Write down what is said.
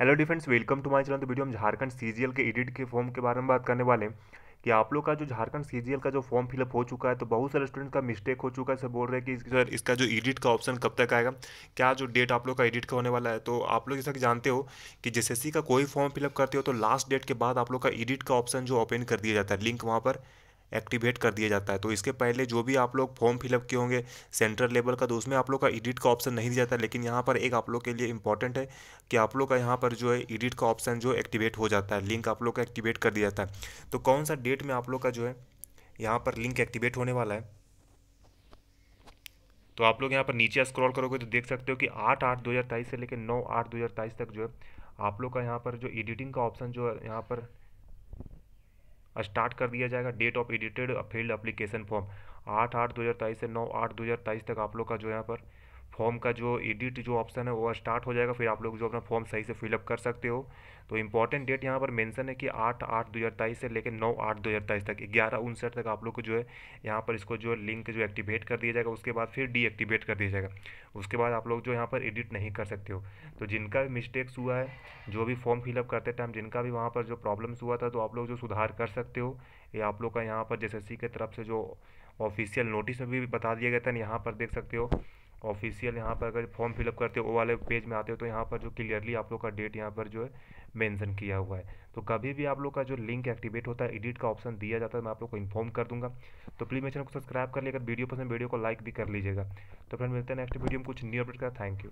hello डिफ्रेंड्स welcome to my channel तो video हम झारखंड सीजीएल के एडिट के फॉर्म के बारे में बात करने वाले हैं कि आप लोग का जो झारखंड सीजीएल का जो फॉर्म फिलअप हो चुका है तो बहुत सारे स्टूडेंट का मिस्टेक हो चुका है सर बोल रहे हैं कि सर इसका जो एडिट का ऑप्शन कब तक आएगा क्या जो डेट आप लोग का एडिट का होने वाला है तो आप लोग जैसा कि जानते हो कि जेएसएससी का कोई फॉर्म फिलअप करते हो तो लास्ट डेट के बाद आप लोग का एडिट का ऑप्शन जो ओपन कर दिया जाता है लिंक वहाँ पर एक्टिवेट कर दिया जाता है तो इसके पहले जो भी आप लोग फॉर्म फिलअप किए होंगे सेंट्रल लेवल का तो उसमें आप लोग का एडिट का ऑप्शन नहीं दिया जाता लेकिन यहाँ पर एक आप लोग के लिए इंपॉर्टेंट है कि आप लोग का यहाँ पर जो है एडिट का ऑप्शन जो एक्टिवेट हो जाता है लिंक आप लोग का एक्टिवेट कर दिया जाता है तो कौन सा डेट में आप लोग का जो है यहाँ पर लिंक एक्टिवेट होने वाला है तो आप लोग यहाँ पर नीचे स्क्रॉल करोगे तो देख सकते हो कि आठ आठ दो हज़ार तेईस से लेकर नौ आठ दो हज़ार तेईस तक जो है आप लोग का यहाँ पर जो एडिटिंग का ऑप्शन जो है यहाँ पर स्टार्ट कर दिया जाएगा date of edited field application form आठ आठ दो हज़ार तेईस से नौ आठ दो हज़ार तेईस तक आप लोग का जो यहाँ पर फॉर्म का जो एडिट जो ऑप्शन है वो स्टार्ट हो जाएगा फिर आप लोग जो अपना फॉर्म सही से फिलअप कर सकते हो तो इम्पॉर्टेंट डेट यहाँ पर मेंशन है कि आठ आठ दो हज़ार तेईस से लेकर नौ आठ दो हज़ार तेईस तक ग्यारह उनसठ तक आप लोग को जो है यहाँ पर इसको जो लिंक जो एक्टिवेट कर दिया जाएगा उसके बाद फिर डीएक्टिवेट कर दिया जाएगा उसके बाद आप लोग जो यहाँ पर एडिट नहीं कर सकते हो तो जिनका भी मिस्टेक्स हुआ है जो भी फॉर्म फिलअप करते टाइम जिनका भी वहाँ पर जो प्रॉब्लम्स हुआ था तो आप लोग जो सुधार कर सकते हो ये आप लोग का यहाँ पर जे की तरफ से जो ऑफिशियल नोटिस में भी बता दिया गया था यहाँ पर देख सकते हो ऑफिशियल यहाँ पर अगर फॉर्म फिलअप करते हो वो वाले पेज में आते हो तो यहाँ पर जो क्लियरली आप लोग का डेट यहाँ पर जो है मेंशन किया हुआ है तो कभी भी आप लोग का जो लिंक एक्टिवेट होता है एडिट का ऑप्शन दिया जाता है मैं आप लोग को इन्फॉर्म कर दूंगा तो प्लीज़ मेरे चैनल को सब्सक्राइब कर लेकर वीडियो पसंद वीडियो को लाइक भी कर लीजिएगा तो फ्रेंड मिलते हैं नेक्स्ट वीडियो में कुछ न्यू अपडेट का थैंक यू